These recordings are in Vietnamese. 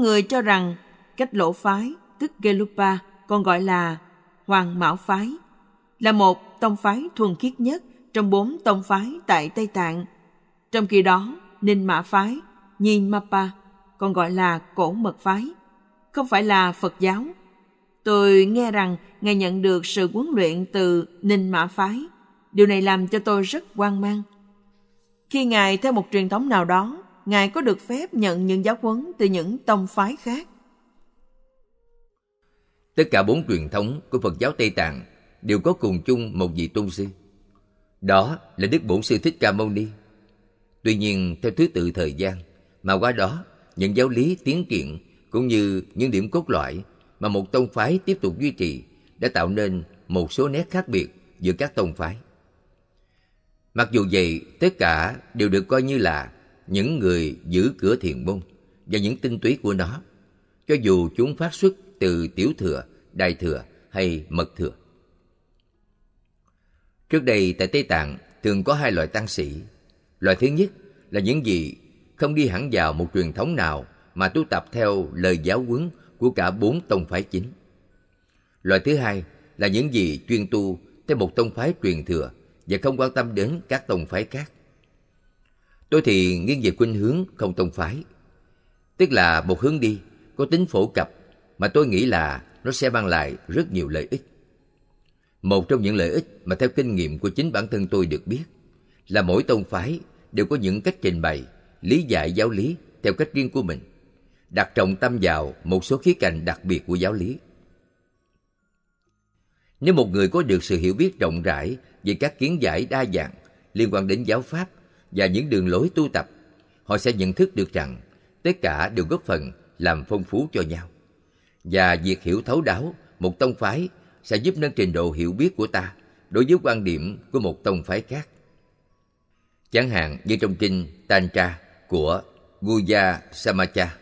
người cho rằng cách lỗ phái, tức Gelupa, còn gọi là Hoàng Mão Phái, là một tông phái thuần khiết nhất trong bốn tông phái tại Tây Tạng. Trong khi đó, Ninh Mã Phái, Nhiên Mapa, còn gọi là Cổ Mật Phái, không phải là Phật giáo. Tôi nghe rằng Ngài nhận được sự huấn luyện từ Ninh Mã Phái. Điều này làm cho tôi rất quan mang. Khi Ngài theo một truyền thống nào đó Ngài có được phép nhận những giáo huấn từ những tông phái khác. Tất cả bốn truyền thống của Phật giáo Tây Tạng đều có cùng chung một vị tôn sư. Đó là Đức Bổn Sư Thích Ca Mâu Ni. Tuy nhiên, theo thứ tự thời gian, mà qua đó những giáo lý tiến kiện cũng như những điểm cốt loại mà một tông phái tiếp tục duy trì đã tạo nên một số nét khác biệt giữa các tông phái. Mặc dù vậy, tất cả đều được coi như là những người giữ cửa thiền môn và những tinh túy của nó, cho dù chúng phát xuất từ tiểu thừa, đại thừa hay mật thừa. Trước đây tại Tây Tạng thường có hai loại tăng sĩ. Loại thứ nhất là những gì không đi hẳn vào một truyền thống nào mà tu tập theo lời giáo huấn của cả bốn tông phái chính. Loại thứ hai là những gì chuyên tu theo một tông phái truyền thừa và không quan tâm đến các tông phái khác. Tôi thì nghiêng về khuynh hướng không tông phái. Tức là một hướng đi có tính phổ cập mà tôi nghĩ là nó sẽ mang lại rất nhiều lợi ích. Một trong những lợi ích mà theo kinh nghiệm của chính bản thân tôi được biết là mỗi tông phái đều có những cách trình bày, lý giải giáo lý theo cách riêng của mình, đặt trọng tâm vào một số khía cạnh đặc biệt của giáo lý. Nếu một người có được sự hiểu biết rộng rãi về các kiến giải đa dạng liên quan đến giáo pháp và những đường lối tu tập, họ sẽ nhận thức được rằng tất cả đều góp phần làm phong phú cho nhau. Và việc hiểu thấu đáo một tông phái sẽ giúp nâng trình độ hiểu biết của ta đối với quan điểm của một tông phái khác. Chẳng hạn như trong kinh Tantra của Guya Samacha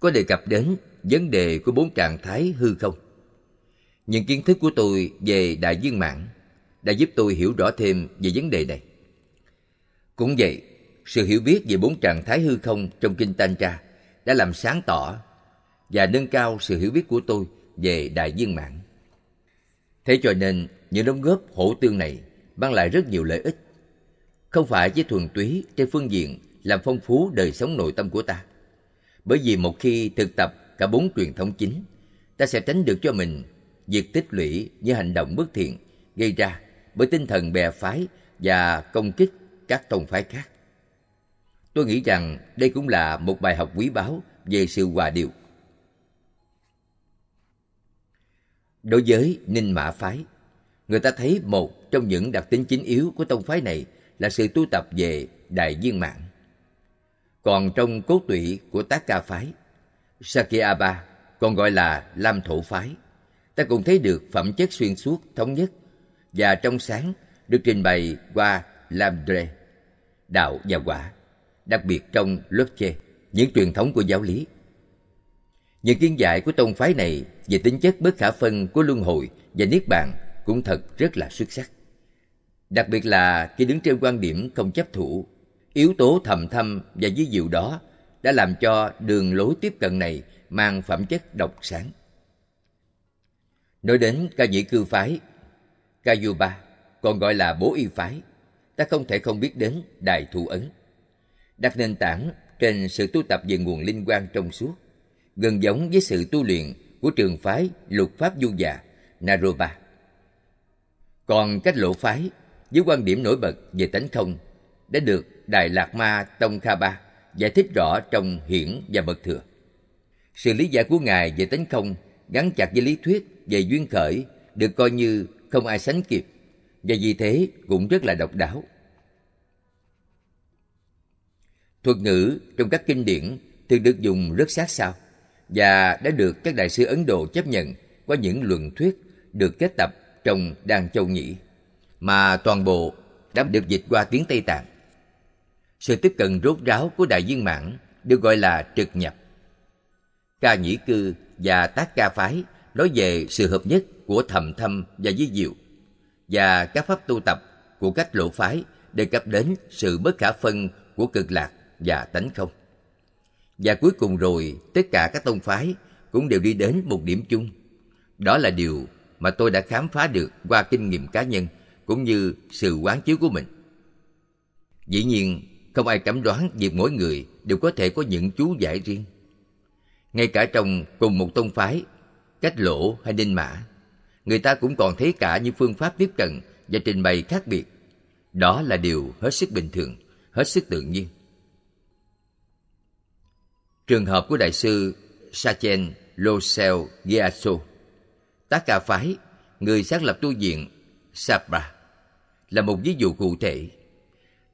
có đề cập đến vấn đề của bốn trạng thái hư không. Những kiến thức của tôi về đại viên mãn đã giúp tôi hiểu rõ thêm về vấn đề này. Cũng vậy, sự hiểu biết về bốn trạng thái hư không trong Kinh Tantra đã làm sáng tỏ và nâng cao sự hiểu biết của tôi về đại viên mạng. Thế cho nên, những đóng góp hỗ tương này mang lại rất nhiều lợi ích. Không phải chỉ thuần túy trên phương diện làm phong phú đời sống nội tâm của ta. Bởi vì một khi thực tập cả bốn truyền thống chính, ta sẽ tránh được cho mình việc tích lũy những hành động bất thiện gây ra bởi tinh thần bè phái và công kích các tông phái khác. Tôi nghĩ rằng đây cũng là một bài học quý báu về sự hòa điệu. Đối với Ninh Mã Phái, người ta thấy một trong những đặc tính chính yếu của tông phái này là sự tu tập về đại viên mạng. Còn trong cốt tụy của tác ca phái, Sakyaba còn gọi là Lam Thổ Phái, ta cũng thấy được phẩm chất xuyên suốt, thống nhất và trong sáng được trình bày qua Lam Dre đạo và quả, đặc biệt trong lớp che, những truyền thống của giáo lý. Những kiến giải của tông phái này về tính chất bất khả phân của luân hồi và niết bàn cũng thật rất là xuất sắc. Đặc biệt là khi đứng trên quan điểm không chấp thủ, yếu tố thầm thâm và dí diệu đó đã làm cho đường lối tiếp cận này mang phẩm chất độc sáng. Nói đến ca nhĩ cư phái, Kayuba còn gọi là bố y phái, ta không thể không biết đến đài Thủ Ấn. Đặt nền tảng trên sự tu tập về nguồn linh quan trong suốt, gần giống với sự tu luyện của trường phái luật pháp du già Naropa. Còn cách lộ phái với quan điểm nổi bật về tánh không đã được đài lạt Ma Tông Kha Ba giải thích rõ trong hiển và bậc thừa. Sự lý giải của Ngài về tánh không gắn chặt với lý thuyết về duyên khởi được coi như không ai sánh kịp và vì thế cũng rất là độc đáo. Thuật ngữ trong các kinh điển thường được dùng rất sát sao và đã được các đại sư Ấn Độ chấp nhận qua những luận thuyết được kết tập trong Đan Châu Nhĩ mà toàn bộ đã được dịch qua tiếng Tây Tạng. Sự tiếp cận rốt ráo của đại viên mãn được gọi là trực nhập. Ca Nhĩ Cư và Tác Ca Phái nói về sự hợp nhất của thầm thâm và di diệu và các pháp tu tập của các lộ phái đề cập đến sự bất khả phân của cực lạc và tánh không. Và cuối cùng rồi, tất cả các tông phái cũng đều đi đến một điểm chung. Đó là điều mà tôi đã khám phá được qua kinh nghiệm cá nhân cũng như sự quán chiếu của mình. Dĩ nhiên, không ai cảm đoán việc mỗi người đều có thể có những chú giải riêng. Ngay cả trong cùng một tông phái, cách lỗ hay ninh mã, người ta cũng còn thấy cả những phương pháp tiếp cận và trình bày khác biệt. Đó là điều hết sức bình thường, hết sức tự nhiên. Trường hợp của đại sư Sachen Losel Gyatso, tác cà phái, người sáng lập tu viện Sabra, là một ví dụ cụ thể.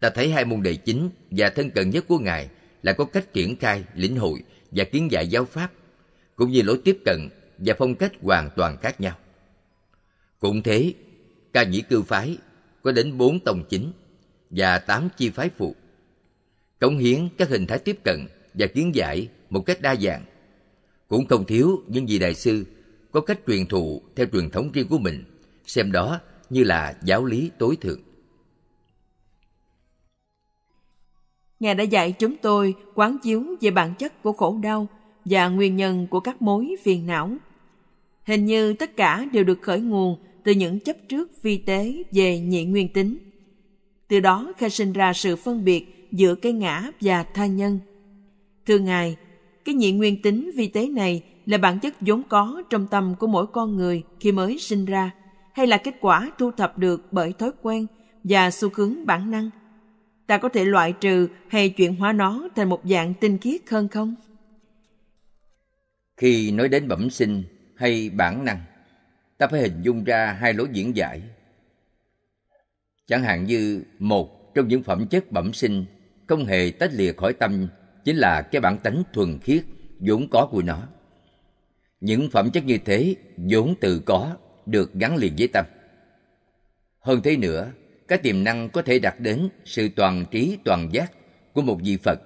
Ta thấy hai môn đệ chính và thân cận nhất của Ngài là có cách triển khai, lĩnh hội và kiến giải giáo pháp, cũng như lối tiếp cận và phong cách hoàn toàn khác nhau. Cũng thế, ca nhĩ cư phái có đến bốn tông chính và tám chi phái phụ. Cống hiến các hình thái tiếp cận và kiến giải một cách đa dạng. Cũng không thiếu những vị đại sư có cách truyền thụ theo truyền thống riêng của mình, xem đó như là giáo lý tối thượng. Ngài đã dạy chúng tôi quán chiếu về bản chất của khổ đau và nguyên nhân của các mối phiền não Hình như tất cả đều được khởi nguồn từ những chấp trước vi tế về nhị nguyên tính. Từ đó khai sinh ra sự phân biệt giữa cái ngã và tha nhân. Thưa Ngài, cái nhị nguyên tính vi tế này là bản chất vốn có trong tâm của mỗi con người khi mới sinh ra, hay là kết quả thu thập được bởi thói quen và xu hướng bản năng? Ta có thể loại trừ hay chuyển hóa nó thành một dạng tinh khiết hơn không? Khi nói đến bẩm sinh, hay bản năng ta phải hình dung ra hai lối diễn giải chẳng hạn như một trong những phẩm chất bẩm sinh không hề tách lìa khỏi tâm chính là cái bản tánh thuần khiết vốn có của nó những phẩm chất như thế vốn từ có được gắn liền với tâm hơn thế nữa các tiềm năng có thể đạt đến sự toàn trí toàn giác của một vị phật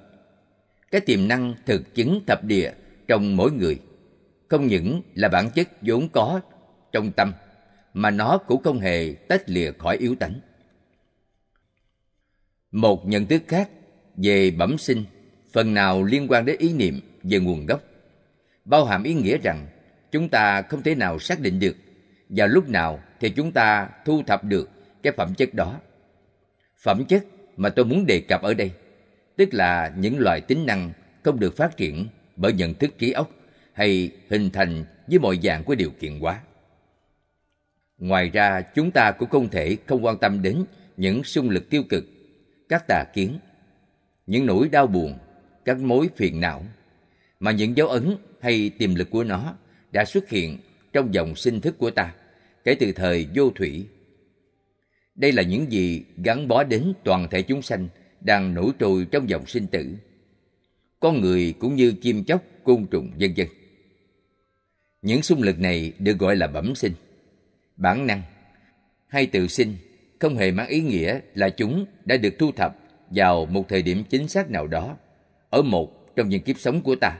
cái tiềm năng thực chứng thập địa trong mỗi người không những là bản chất vốn có trong tâm mà nó cũng không hề tách lìa khỏi yếu tánh một nhận thức khác về bẩm sinh phần nào liên quan đến ý niệm về nguồn gốc bao hàm ý nghĩa rằng chúng ta không thể nào xác định được vào lúc nào thì chúng ta thu thập được cái phẩm chất đó phẩm chất mà tôi muốn đề cập ở đây tức là những loại tính năng không được phát triển bởi nhận thức trí óc hay hình thành với mọi dạng của điều kiện quá ngoài ra chúng ta cũng không thể không quan tâm đến những xung lực tiêu cực các tà kiến những nỗi đau buồn các mối phiền não mà những dấu ấn hay tiềm lực của nó đã xuất hiện trong dòng sinh thức của ta kể từ thời vô thủy đây là những gì gắn bó đến toàn thể chúng sanh đang nổi trôi trong dòng sinh tử con người cũng như chim chóc côn trùng vân vân những xung lực này được gọi là bẩm sinh. Bản năng hay tự sinh không hề mang ý nghĩa là chúng đã được thu thập vào một thời điểm chính xác nào đó ở một trong những kiếp sống của ta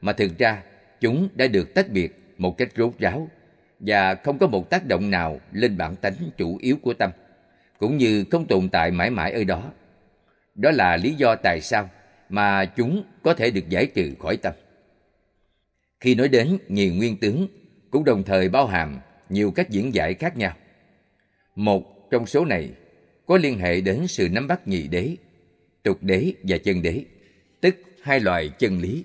mà thực ra chúng đã được tách biệt một cách rốt ráo và không có một tác động nào lên bản tánh chủ yếu của tâm cũng như không tồn tại mãi mãi ở đó đó là lý do tại sao mà chúng có thể được giải trừ khỏi tâm khi nói đến nhiều nguyên tướng cũng đồng thời bao hàm nhiều cách diễn giải khác nhau. Một trong số này có liên hệ đến sự nắm bắt nhị đế, tục đế và chân đế, tức hai loại chân lý.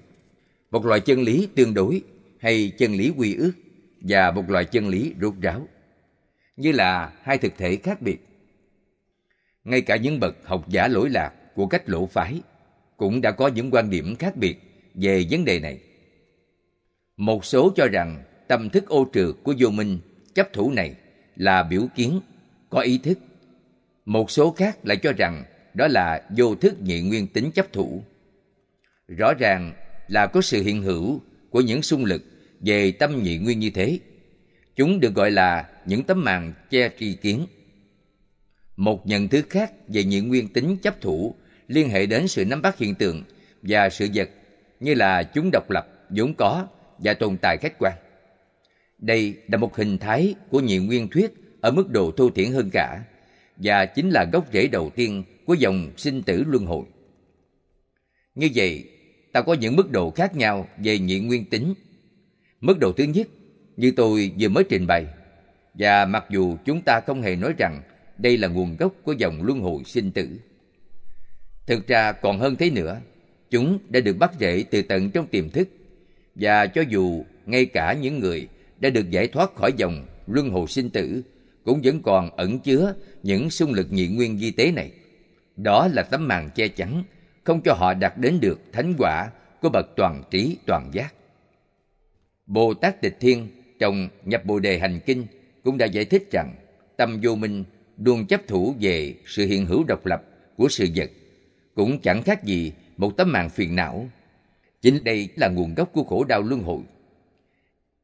Một loại chân lý tương đối hay chân lý quy ước và một loại chân lý rốt ráo, như là hai thực thể khác biệt. Ngay cả những bậc học giả lỗi lạc của cách lỗ phái cũng đã có những quan điểm khác biệt về vấn đề này một số cho rằng tâm thức ô trượt của vô minh chấp thủ này là biểu kiến, có ý thức. Một số khác lại cho rằng đó là vô thức nhị nguyên tính chấp thủ. Rõ ràng là có sự hiện hữu của những xung lực về tâm nhị nguyên như thế. Chúng được gọi là những tấm màn che tri kiến. Một nhận thức khác về nhị nguyên tính chấp thủ liên hệ đến sự nắm bắt hiện tượng và sự vật như là chúng độc lập vốn có và tồn tại khách quan. Đây là một hình thái của nhị nguyên thuyết ở mức độ thô thiển hơn cả và chính là gốc rễ đầu tiên của dòng sinh tử luân hồi. Như vậy, ta có những mức độ khác nhau về nhị nguyên tính. Mức độ thứ nhất, như tôi vừa mới trình bày, và mặc dù chúng ta không hề nói rằng đây là nguồn gốc của dòng luân hồi sinh tử. Thực ra còn hơn thế nữa, chúng đã được bắt rễ từ tận trong tiềm thức và cho dù ngay cả những người đã được giải thoát khỏi dòng luân hồi sinh tử cũng vẫn còn ẩn chứa những xung lực nhị nguyên di tế này. Đó là tấm màn che chắn, không cho họ đạt đến được thánh quả của bậc toàn trí toàn giác. Bồ Tát Tịch Thiên trong Nhập Bồ Đề Hành Kinh cũng đã giải thích rằng tâm vô minh luôn chấp thủ về sự hiện hữu độc lập của sự vật cũng chẳng khác gì một tấm màn phiền não Chính đây là nguồn gốc của khổ đau luân hồi.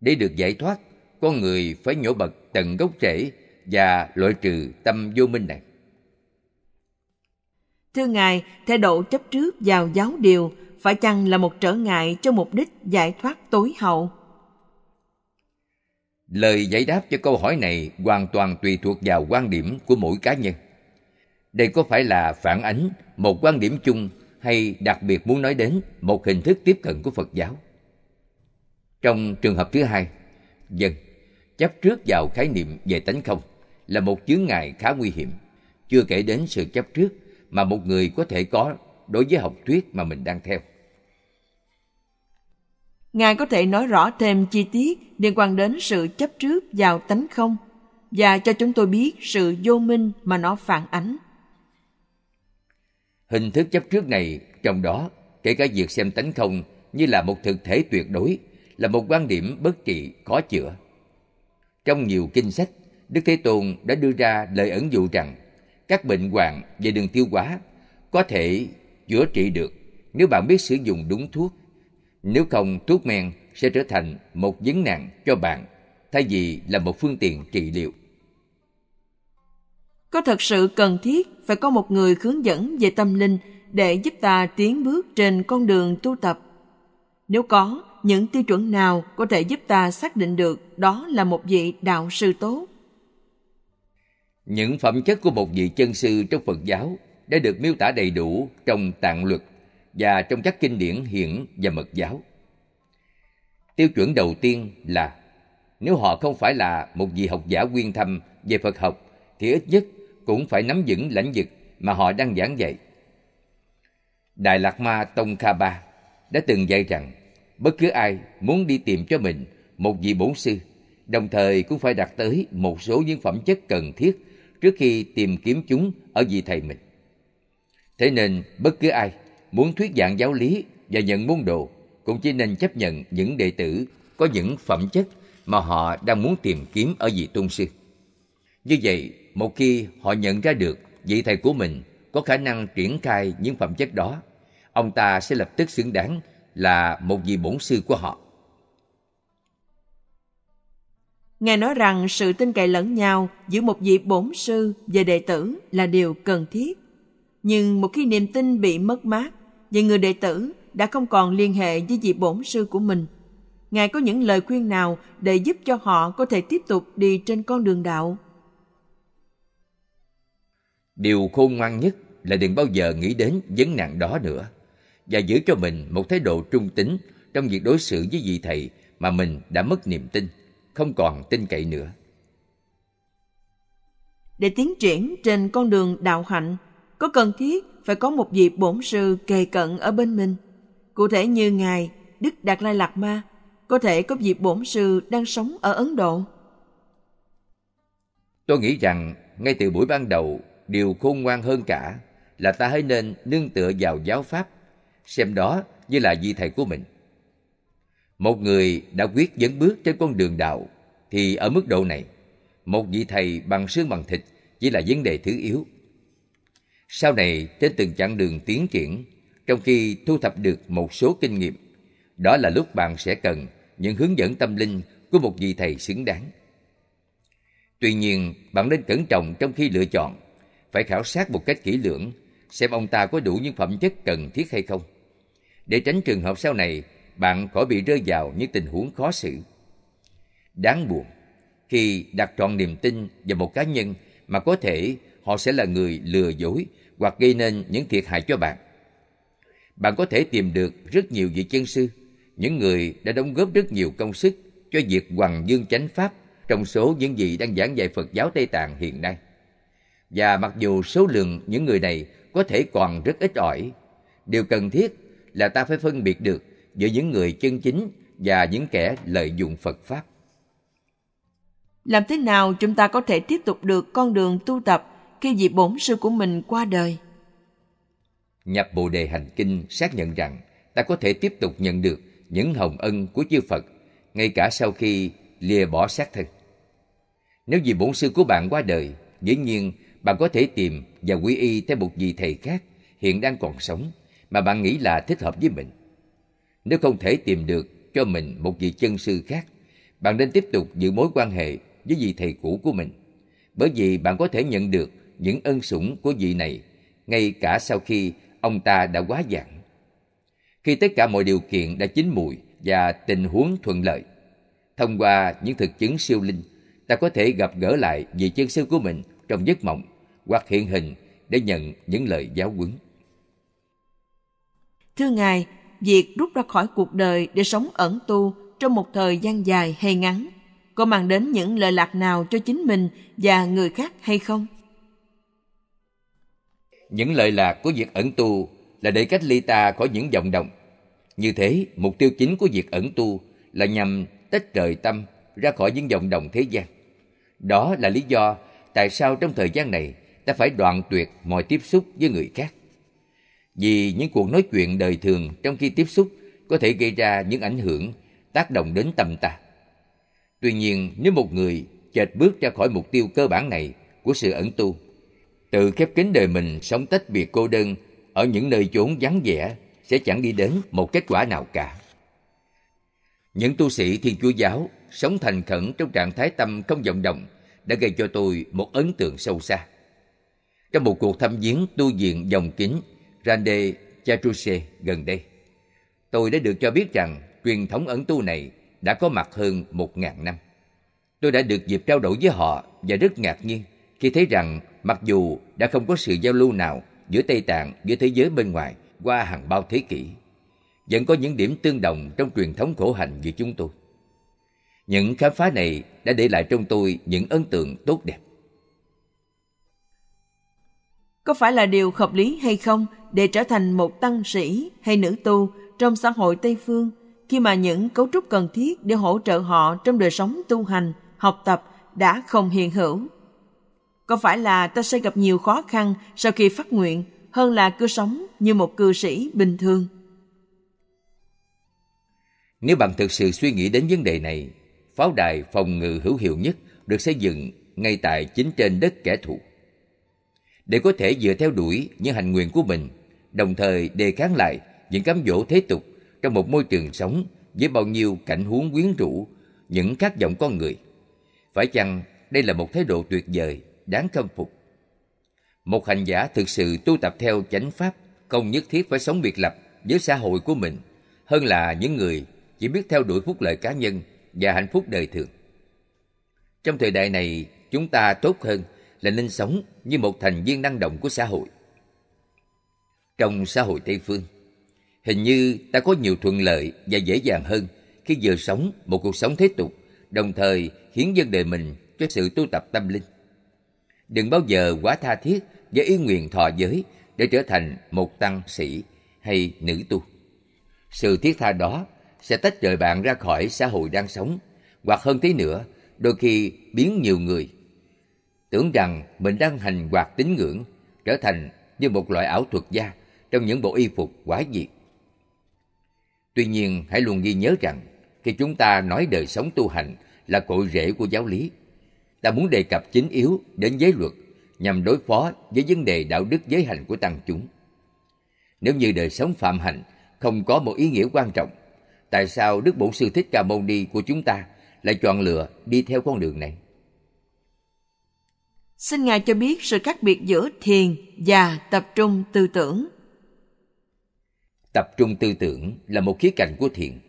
Để được giải thoát, con người phải nhổ bật tận gốc rễ và loại trừ tâm vô minh này. Thưa Ngài, thái độ chấp trước vào giáo điều phải chăng là một trở ngại cho mục đích giải thoát tối hậu? Lời giải đáp cho câu hỏi này hoàn toàn tùy thuộc vào quan điểm của mỗi cá nhân. Đây có phải là phản ánh một quan điểm chung hay đặc biệt muốn nói đến một hình thức tiếp cận của Phật giáo. Trong trường hợp thứ hai, dân chấp trước vào khái niệm về tánh không là một chướng ngại khá nguy hiểm, chưa kể đến sự chấp trước mà một người có thể có đối với học thuyết mà mình đang theo. Ngài có thể nói rõ thêm chi tiết liên quan đến sự chấp trước vào tánh không và cho chúng tôi biết sự vô minh mà nó phản ánh. Hình thức chấp trước này trong đó kể cả việc xem tánh không như là một thực thể tuyệt đối là một quan điểm bất trị khó chữa. Trong nhiều kinh sách, Đức Thế Tôn đã đưa ra lời ẩn dụ rằng các bệnh hoạn về đường tiêu hóa có thể chữa trị được nếu bạn biết sử dụng đúng thuốc. Nếu không, thuốc men sẽ trở thành một vấn nạn cho bạn thay vì là một phương tiện trị liệu. Có thật sự cần thiết phải có một người hướng dẫn về tâm linh để giúp ta tiến bước trên con đường tu tập? Nếu có, những tiêu chuẩn nào có thể giúp ta xác định được đó là một vị đạo sư tốt? Những phẩm chất của một vị chân sư trong Phật giáo đã được miêu tả đầy đủ trong tạng luật và trong các kinh điển hiển và mật giáo. Tiêu chuẩn đầu tiên là nếu họ không phải là một vị học giả quyên thâm về Phật học thì ít nhất cũng phải nắm vững lãnh vực mà họ đang giảng dạy. Đại Lạc Ma Tông Kha Ba đã từng dạy rằng bất cứ ai muốn đi tìm cho mình một vị bổn sư, đồng thời cũng phải đạt tới một số những phẩm chất cần thiết trước khi tìm kiếm chúng ở vị thầy mình. Thế nên bất cứ ai muốn thuyết giảng giáo lý và nhận môn đồ cũng chỉ nên chấp nhận những đệ tử có những phẩm chất mà họ đang muốn tìm kiếm ở vị tôn sư. Như vậy, một khi họ nhận ra được vị thầy của mình có khả năng triển khai những phẩm chất đó, ông ta sẽ lập tức xứng đáng là một vị bổn sư của họ. Ngài nói rằng sự tin cậy lẫn nhau giữa một vị bổn sư và đệ tử là điều cần thiết. Nhưng một khi niềm tin bị mất mát, và người đệ tử đã không còn liên hệ với vị bổn sư của mình. Ngài có những lời khuyên nào để giúp cho họ có thể tiếp tục đi trên con đường đạo? Điều khôn ngoan nhất là đừng bao giờ nghĩ đến vấn nạn đó nữa và giữ cho mình một thái độ trung tính trong việc đối xử với vị thầy mà mình đã mất niềm tin, không còn tin cậy nữa. Để tiến triển trên con đường đạo hạnh, có cần thiết phải có một vị bổn sư kề cận ở bên mình. Cụ thể như Ngài Đức Đạt Lai Lạt Ma, có thể có vị bổn sư đang sống ở Ấn Độ. Tôi nghĩ rằng ngay từ buổi ban đầu điều khôn ngoan hơn cả là ta hãy nên nương tựa vào giáo pháp, xem đó như là vị thầy của mình. Một người đã quyết dấn bước trên con đường đạo thì ở mức độ này, một vị thầy bằng xương bằng thịt chỉ là vấn đề thứ yếu. Sau này trên từng chặng đường tiến triển, trong khi thu thập được một số kinh nghiệm, đó là lúc bạn sẽ cần những hướng dẫn tâm linh của một vị thầy xứng đáng. Tuy nhiên, bạn nên cẩn trọng trong khi lựa chọn phải khảo sát một cách kỹ lưỡng xem ông ta có đủ những phẩm chất cần thiết hay không để tránh trường hợp sau này bạn khỏi bị rơi vào những tình huống khó xử đáng buồn khi đặt trọn niềm tin vào một cá nhân mà có thể họ sẽ là người lừa dối hoặc gây nên những thiệt hại cho bạn bạn có thể tìm được rất nhiều vị chân sư những người đã đóng góp rất nhiều công sức cho việc hoàng dương chánh pháp trong số những gì đang giảng dạy phật giáo tây tạng hiện nay và mặc dù số lượng những người này có thể còn rất ít ỏi điều cần thiết là ta phải phân biệt được giữa những người chân chính và những kẻ lợi dụng phật pháp làm thế nào chúng ta có thể tiếp tục được con đường tu tập khi vị bổn sư của mình qua đời nhập bồ đề hành kinh xác nhận rằng ta có thể tiếp tục nhận được những hồng ân của chư phật ngay cả sau khi lìa bỏ xác thân nếu vị bổn sư của bạn qua đời dĩ nhiên bạn có thể tìm và quy y theo một vị thầy khác hiện đang còn sống mà bạn nghĩ là thích hợp với mình. Nếu không thể tìm được cho mình một vị chân sư khác, bạn nên tiếp tục giữ mối quan hệ với vị thầy cũ của mình, bởi vì bạn có thể nhận được những ân sủng của vị này ngay cả sau khi ông ta đã quá dạng. Khi tất cả mọi điều kiện đã chín mùi và tình huống thuận lợi, thông qua những thực chứng siêu linh, ta có thể gặp gỡ lại vị chân sư của mình trong giấc mộng hoặc hiện hình để nhận những lời giáo huấn. Thưa Ngài, việc rút ra khỏi cuộc đời để sống ẩn tu trong một thời gian dài hay ngắn có mang đến những lợi lạc nào cho chính mình và người khác hay không? Những lợi lạc của việc ẩn tu là để cách ly ta khỏi những vọng động. Như thế, mục tiêu chính của việc ẩn tu là nhằm tách rời tâm ra khỏi những vọng động thế gian. Đó là lý do tại sao trong thời gian này ta phải đoạn tuyệt mọi tiếp xúc với người khác. Vì những cuộc nói chuyện đời thường trong khi tiếp xúc có thể gây ra những ảnh hưởng tác động đến tâm ta. Tuy nhiên, nếu một người chệch bước ra khỏi mục tiêu cơ bản này của sự ẩn tu, tự khép kín đời mình sống tách biệt cô đơn ở những nơi chốn vắng vẻ sẽ chẳng đi đến một kết quả nào cả. Những tu sĩ Thiên Chúa giáo sống thành khẩn trong trạng thái tâm không vọng động đã gây cho tôi một ấn tượng sâu xa trong một cuộc thăm viếng tu viện dòng kính Rande Chatruse gần đây. Tôi đã được cho biết rằng truyền thống ẩn tu này đã có mặt hơn 1.000 năm. Tôi đã được dịp trao đổi với họ và rất ngạc nhiên khi thấy rằng mặc dù đã không có sự giao lưu nào giữa Tây Tạng với thế giới bên ngoài qua hàng bao thế kỷ, vẫn có những điểm tương đồng trong truyền thống khổ hạnh giữa chúng tôi. Những khám phá này đã để lại trong tôi những ấn tượng tốt đẹp có phải là điều hợp lý hay không để trở thành một tăng sĩ hay nữ tu trong xã hội Tây phương khi mà những cấu trúc cần thiết để hỗ trợ họ trong đời sống tu hành, học tập đã không hiện hữu. Có phải là ta sẽ gặp nhiều khó khăn sau khi phát nguyện hơn là cứ sống như một cư sĩ bình thường? Nếu bạn thực sự suy nghĩ đến vấn đề này, pháo đài phòng ngự hữu hiệu nhất được xây dựng ngay tại chính trên đất kẻ thù để có thể vừa theo đuổi những hành nguyện của mình, đồng thời đề kháng lại những cám dỗ thế tục trong một môi trường sống với bao nhiêu cảnh huống quyến rũ, những khát vọng con người. Phải chăng đây là một thái độ tuyệt vời, đáng khâm phục? Một hành giả thực sự tu tập theo chánh pháp không nhất thiết phải sống biệt lập với xã hội của mình hơn là những người chỉ biết theo đuổi phúc lợi cá nhân và hạnh phúc đời thường. Trong thời đại này, chúng ta tốt hơn là nên sống như một thành viên năng động của xã hội trong xã hội tây phương hình như ta có nhiều thuận lợi và dễ dàng hơn khi vừa sống một cuộc sống thế tục đồng thời hiến dân đời mình cho sự tu tập tâm linh đừng bao giờ quá tha thiết với ý nguyện thọ giới để trở thành một tăng sĩ hay nữ tu sự thiết tha đó sẽ tách rời bạn ra khỏi xã hội đang sống hoặc hơn thế nữa đôi khi biến nhiều người tưởng rằng mình đang hành hoạt tín ngưỡng, trở thành như một loại ảo thuật gia trong những bộ y phục quái dị. Tuy nhiên, hãy luôn ghi nhớ rằng, khi chúng ta nói đời sống tu hành là cội rễ của giáo lý, ta muốn đề cập chính yếu đến giới luật nhằm đối phó với vấn đề đạo đức giới hành của tăng chúng. Nếu như đời sống phạm hành không có một ý nghĩa quan trọng, tại sao Đức Bổn Sư Thích Ca Mâu Ni của chúng ta lại chọn lựa đi theo con đường này? Xin Ngài cho biết sự khác biệt giữa thiền và tập trung tư tưởng. Tập trung tư tưởng là một khía cạnh của thiền.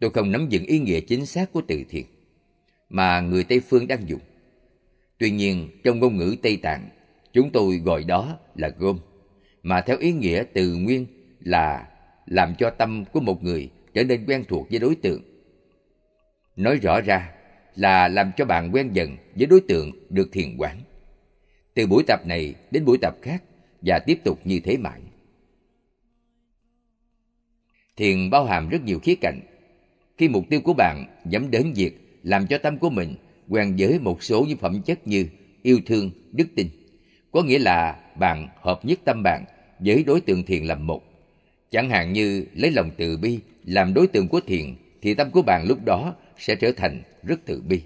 Tôi không nắm vững ý nghĩa chính xác của từ thiền mà người Tây phương đang dùng. Tuy nhiên, trong ngôn ngữ Tây Tạng, chúng tôi gọi đó là gom, mà theo ý nghĩa từ nguyên là làm cho tâm của một người trở nên quen thuộc với đối tượng. Nói rõ ra, là làm cho bạn quen dần với đối tượng được thiền quán. Từ buổi tập này đến buổi tập khác và tiếp tục như thế mãi. Thiền bao hàm rất nhiều khía cạnh. Khi mục tiêu của bạn nhắm đến việc làm cho tâm của mình quen với một số những phẩm chất như yêu thương, đức tin, có nghĩa là bạn hợp nhất tâm bạn với đối tượng thiền làm một. Chẳng hạn như lấy lòng từ bi làm đối tượng của thiền thì tâm của bạn lúc đó sẽ trở thành rất từ bi.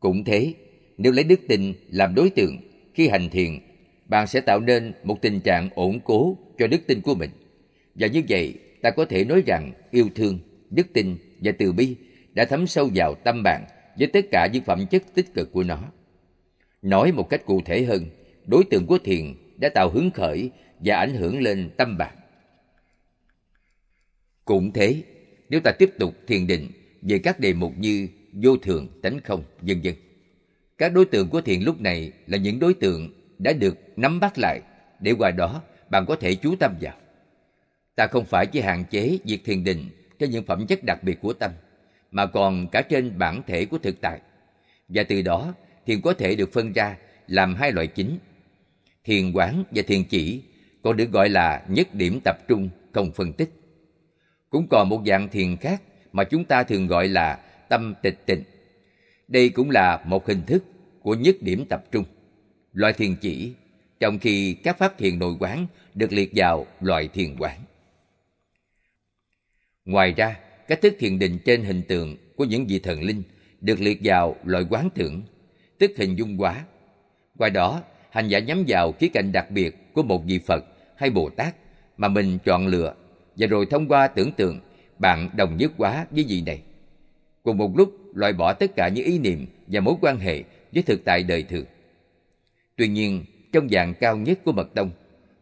Cũng thế, nếu lấy đức tin làm đối tượng khi hành thiền, bạn sẽ tạo nên một tình trạng ổn cố cho đức tin của mình. Và như vậy, ta có thể nói rằng yêu thương, đức tin và từ bi đã thấm sâu vào tâm bạn với tất cả những phẩm chất tích cực của nó. Nói một cách cụ thể hơn, đối tượng của thiền đã tạo hứng khởi và ảnh hưởng lên tâm bạn. Cũng thế, nếu ta tiếp tục thiền định về các đề mục như vô thường, tánh không, vân vân. Các đối tượng của thiền lúc này là những đối tượng đã được nắm bắt lại để qua đó bạn có thể chú tâm vào. Ta không phải chỉ hạn chế việc thiền định cho những phẩm chất đặc biệt của tâm mà còn cả trên bản thể của thực tại. Và từ đó thiền có thể được phân ra làm hai loại chính. Thiền quán và thiền chỉ còn được gọi là nhất điểm tập trung không phân tích. Cũng còn một dạng thiền khác mà chúng ta thường gọi là tâm tịch tịnh. Đây cũng là một hình thức của nhất điểm tập trung, loại thiền chỉ, trong khi các pháp thiền nội quán được liệt vào loại thiền quán. Ngoài ra, cách thức thiền định trên hình tượng của những vị thần linh được liệt vào loại quán tưởng, tức hình dung hóa. Qua đó, hành giả nhắm vào khía cạnh đặc biệt của một vị Phật hay Bồ Tát mà mình chọn lựa và rồi thông qua tưởng tượng bạn đồng nhất quá với vị này cùng một lúc loại bỏ tất cả những ý niệm và mối quan hệ với thực tại đời thường tuy nhiên trong dạng cao nhất của mật tông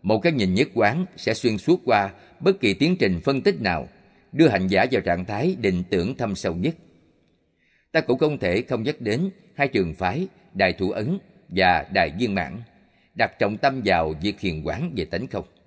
một cái nhìn nhất quán sẽ xuyên suốt qua bất kỳ tiến trình phân tích nào đưa hành giả vào trạng thái định tưởng thâm sâu nhất ta cũng không thể không nhắc đến hai trường phái đại thủ ấn và đại viên mãn đặt trọng tâm vào việc thiền quán về tánh không